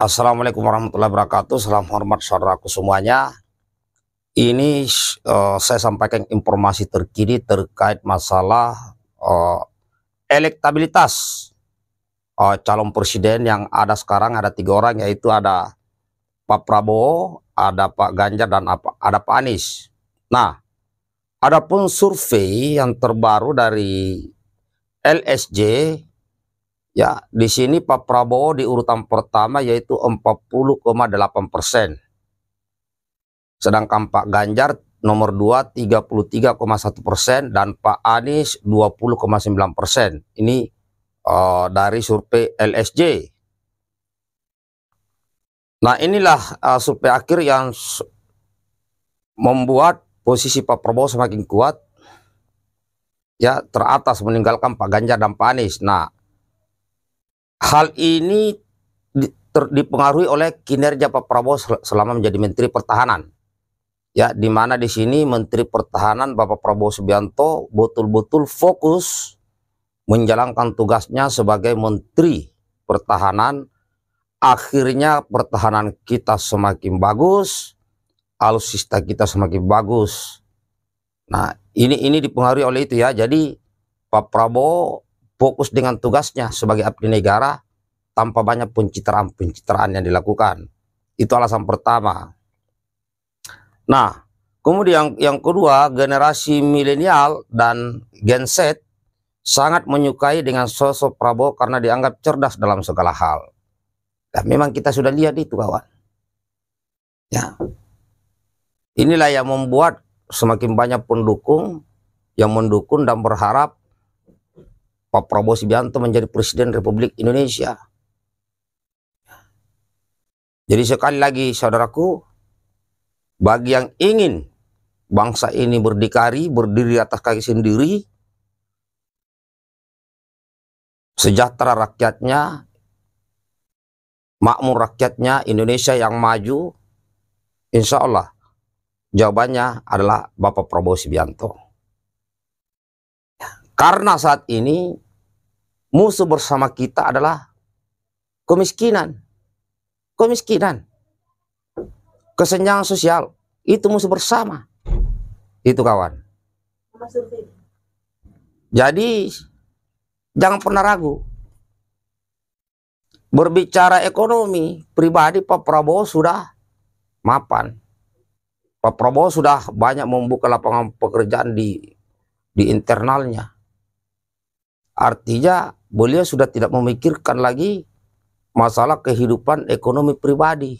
Assalamualaikum warahmatullahi wabarakatuh. Salam hormat saudaraku semuanya. Ini uh, saya sampaikan informasi terkini terkait masalah uh, elektabilitas uh, calon presiden yang ada sekarang ada tiga orang yaitu ada Pak Prabowo, ada Pak Ganjar dan ada Pak Anies. Nah, adapun survei yang terbaru dari LSJ Ya, di sini Pak Prabowo di urutan pertama yaitu 40,8 persen. Sedangkan Pak Ganjar nomor 2 33,1 persen dan Pak Anies 20,9 persen. Ini uh, dari survei LSJ. Nah inilah uh, survei akhir yang membuat posisi Pak Prabowo semakin kuat. Ya teratas meninggalkan Pak Ganjar dan Pak Anies. Nah Hal ini dipengaruhi oleh kinerja Pak Prabowo selama menjadi Menteri Pertahanan. Ya, di mana di sini Menteri Pertahanan Bapak Prabowo Subianto betul-betul fokus menjalankan tugasnya sebagai Menteri Pertahanan. Akhirnya pertahanan kita semakin bagus, alutsista kita semakin bagus. Nah, ini ini dipengaruhi oleh itu ya. Jadi Pak Prabowo fokus dengan tugasnya sebagai abdi negara tanpa banyak pencitraan-pencitraan yang dilakukan. Itu alasan pertama. Nah, kemudian yang, kedua, generasi milenial dan Gen Z sangat menyukai dengan sosok Prabowo karena dianggap cerdas dalam segala hal. Dan nah, memang kita sudah lihat itu kawan. Ya. Inilah yang membuat semakin banyak pendukung yang mendukung dan berharap Pak Prabowo Subianto menjadi Presiden Republik Indonesia. Jadi sekali lagi saudaraku, bagi yang ingin bangsa ini berdikari, berdiri atas kaki sendiri, sejahtera rakyatnya, makmur rakyatnya, Indonesia yang maju, insya Allah jawabannya adalah Bapak Prabowo Subianto. Karena saat ini musuh bersama kita adalah kemiskinan. Kemiskinan. Kesenjangan sosial. Itu musuh bersama. Itu kawan. Jadi, jangan pernah ragu. Berbicara ekonomi, pribadi Pak Prabowo sudah mapan. Pak Prabowo sudah banyak membuka lapangan pekerjaan di di internalnya. Artinya beliau sudah tidak memikirkan lagi masalah kehidupan ekonomi pribadi.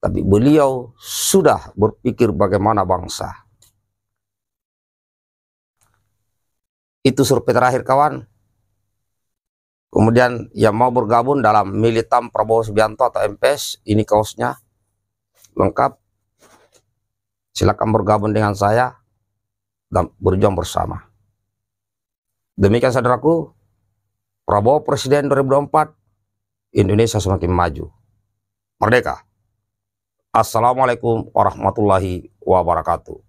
Tapi beliau sudah berpikir bagaimana bangsa. Itu survei terakhir kawan. Kemudian yang mau bergabung dalam Militan Prabowo Subianto atau MPS, ini kaosnya lengkap. Silakan bergabung dengan saya dan berjuang bersama. Demikian saudaraku, Prabowo Presiden 2024, Indonesia semakin maju. Merdeka. Assalamualaikum warahmatullahi wabarakatuh.